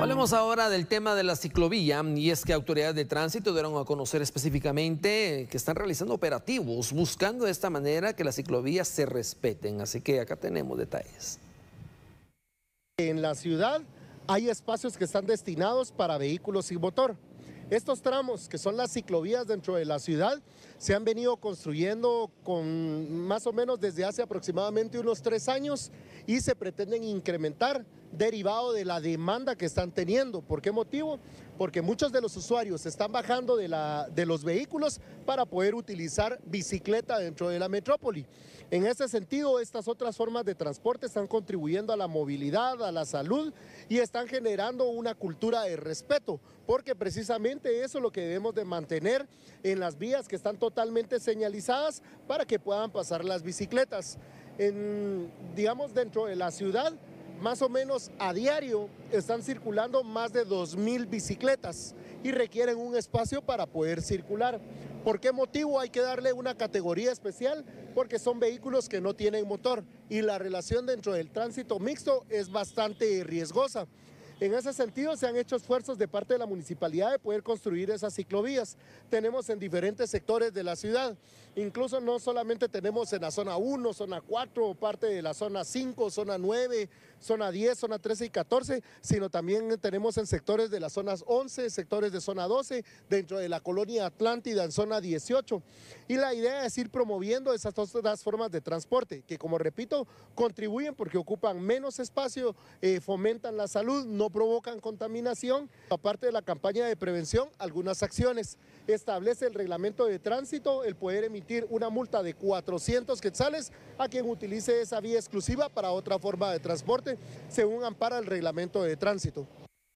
Hablemos mm. ahora del tema de la ciclovía y es que autoridades de tránsito dieron a conocer específicamente que están realizando operativos buscando de esta manera que las ciclovías se respeten. Así que acá tenemos detalles. En la ciudad hay espacios que están destinados para vehículos sin motor. Estos tramos, que son las ciclovías dentro de la ciudad, se han venido construyendo con más o menos desde hace aproximadamente unos tres años y se pretenden incrementar derivado de la demanda que están teniendo. ¿Por qué motivo? Porque muchos de los usuarios están bajando de, la, de los vehículos para poder utilizar bicicleta dentro de la metrópoli. En ese sentido, estas otras formas de transporte están contribuyendo a la movilidad, a la salud y están generando una cultura de respeto, porque precisamente eso es lo que debemos de mantener en las vías que están totalmente señalizadas para que puedan pasar las bicicletas. En, digamos, dentro de la ciudad más o menos a diario están circulando más de 2.000 bicicletas y requieren un espacio para poder circular. ¿Por qué motivo hay que darle una categoría especial? Porque son vehículos que no tienen motor y la relación dentro del tránsito mixto es bastante riesgosa. En ese sentido, se han hecho esfuerzos de parte de la municipalidad de poder construir esas ciclovías. Tenemos en diferentes sectores de la ciudad, incluso no solamente tenemos en la zona 1, zona 4, parte de la zona 5, zona 9, zona 10, zona 13 y 14, sino también tenemos en sectores de las zonas 11, sectores de zona 12, dentro de la colonia Atlántida, en zona 18. Y la idea es ir promoviendo esas dos formas de transporte, que como repito, contribuyen porque ocupan menos espacio, eh, fomentan la salud, no provocan contaminación. Aparte de la campaña de prevención, algunas acciones. Establece el reglamento de tránsito el poder emitir una multa de 400 quetzales a quien utilice esa vía exclusiva para otra forma de transporte, según ampara el reglamento de tránsito.